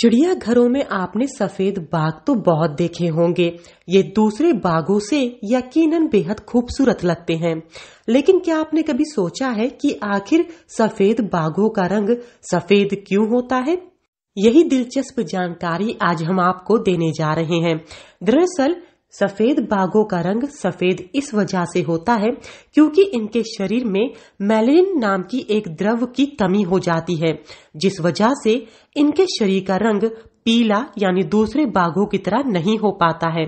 चिड़िया घरों में आपने सफेद बाघ तो बहुत देखे होंगे ये दूसरे बाघों से यकीनन बेहद खूबसूरत लगते हैं लेकिन क्या आपने कभी सोचा है कि आखिर सफेद बाघों का रंग सफेद क्यों होता है यही दिलचस्प जानकारी आज हम आपको देने जा रहे हैं दरअसल सफेद बाघों का रंग सफेद इस वजह से होता है क्योंकि इनके शरीर में मेलेन नाम की एक द्रव की कमी हो जाती है जिस वजह से इनके शरीर का रंग पीला यानी दूसरे बाघों की तरह नहीं हो पाता है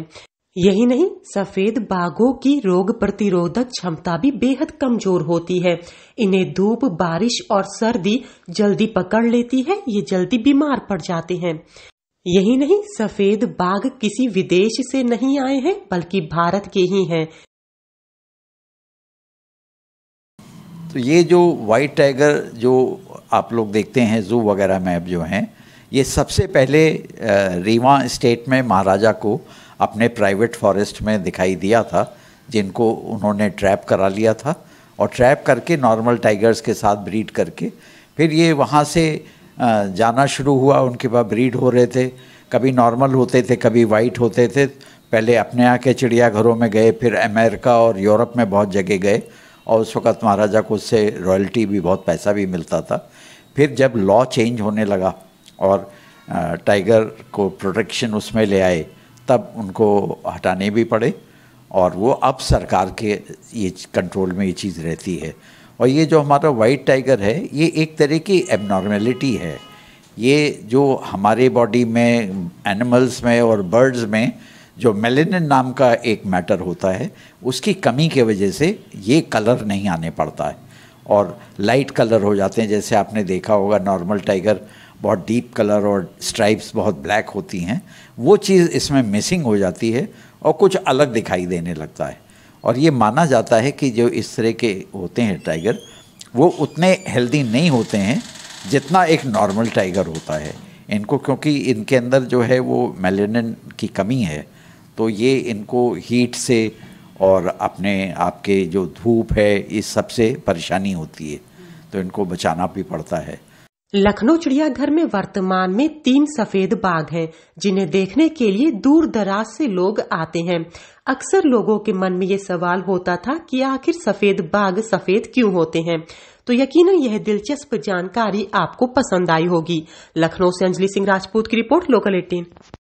यही नहीं सफेद बाघों की रोग प्रतिरोधक क्षमता भी बेहद कमजोर होती है इन्हें धूप बारिश और सर्दी जल्दी पकड़ लेती है ये जल्दी बीमार पड़ जाते हैं यही नहीं सफेद बाघ किसी विदेश से नहीं आए हैं बल्कि भारत के ही हैं तो ये जो वाइट टाइगर जो आप लोग देखते हैं जू वगैरह में अब जो हैं ये सबसे पहले रीवा स्टेट में महाराजा को अपने प्राइवेट फॉरेस्ट में दिखाई दिया था जिनको उन्होंने ट्रैप करा लिया था और ट्रैप करके नॉर्मल टाइगर्स के साथ ब्रीड करके फिर ये वहाँ से जाना शुरू हुआ उनके पास ब्रीड हो रहे थे कभी नॉर्मल होते थे कभी वाइट होते थे पहले अपने यहाँ के चिड़ियाघरों में गए फिर अमेरिका और यूरोप में बहुत जगह गए और उस वक़्त महाराजा को उससे रॉयल्टी भी बहुत पैसा भी मिलता था फिर जब लॉ चेंज होने लगा और टाइगर को प्रोटेक्शन उसमें ले आए तब उनको हटाने भी पड़े और वो अब सरकार के ये कंट्रोल में ये चीज़ रहती है और ये जो हमारा वाइट टाइगर है ये एक तरह की एबनॉर्मेलिटी है ये जो हमारे बॉडी में एनिमल्स में और बर्ड्स में जो मेलेनिन नाम का एक मैटर होता है उसकी कमी के वजह से ये कलर नहीं आने पड़ता है और लाइट कलर हो जाते हैं जैसे आपने देखा होगा नॉर्मल टाइगर बहुत डीप कलर और स्ट्राइप्स बहुत ब्लैक होती हैं वो चीज़ इसमें मिसिंग हो जाती है और कुछ अलग दिखाई देने लगता है और ये माना जाता है कि जो इस तरह के होते हैं टाइगर वो उतने हेल्दी नहीं होते हैं जितना एक नॉर्मल टाइगर होता है इनको क्योंकि इनके अंदर जो है वो मेलेनिन की कमी है तो ये इनको हीट से और अपने आपके जो धूप है इस सबसे परेशानी होती है तो इनको बचाना भी पड़ता है लखनऊ चिड़ियाघर में वर्तमान में तीन सफेद बाघ हैं जिन्हें देखने के लिए दूर दराज से लोग आते हैं अक्सर लोगों के मन में ये सवाल होता था कि आखिर सफेद बाघ सफेद क्यों होते हैं तो यकीनन यह दिलचस्प जानकारी आपको पसंद आई होगी लखनऊ से अंजलि सिंह राजपूत की रिपोर्ट लोकल एटीन